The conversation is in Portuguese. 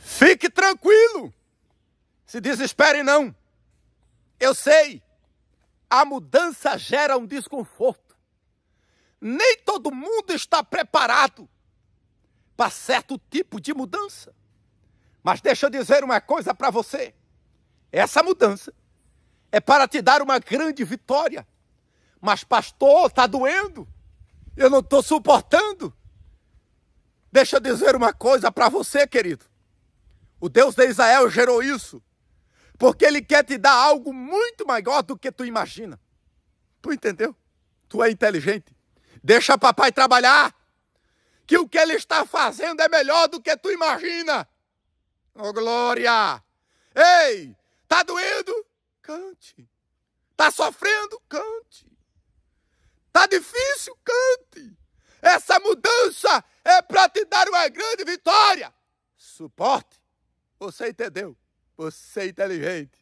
Fique tranquilo. Se desespere não. Eu sei. A mudança gera um desconforto. Nem todo mundo está preparado para certo tipo de mudança. Mas deixa eu dizer uma coisa para você. Essa mudança é para te dar uma grande vitória. Mas, pastor, está doendo. Eu não estou suportando. Deixa eu dizer uma coisa para você, querido. O Deus de Israel gerou isso. Porque ele quer te dar algo muito maior do que tu imagina. Tu entendeu? Tu é inteligente. Deixa papai trabalhar. Que o que ele está fazendo é melhor do que tu imagina. Oh, glória! Ei, tá doendo? Cante. Tá sofrendo? Cante. Tá difícil? Cante. Essa mudança é para te dar uma grande vitória. Suporte. Você entendeu? Você é inteligente.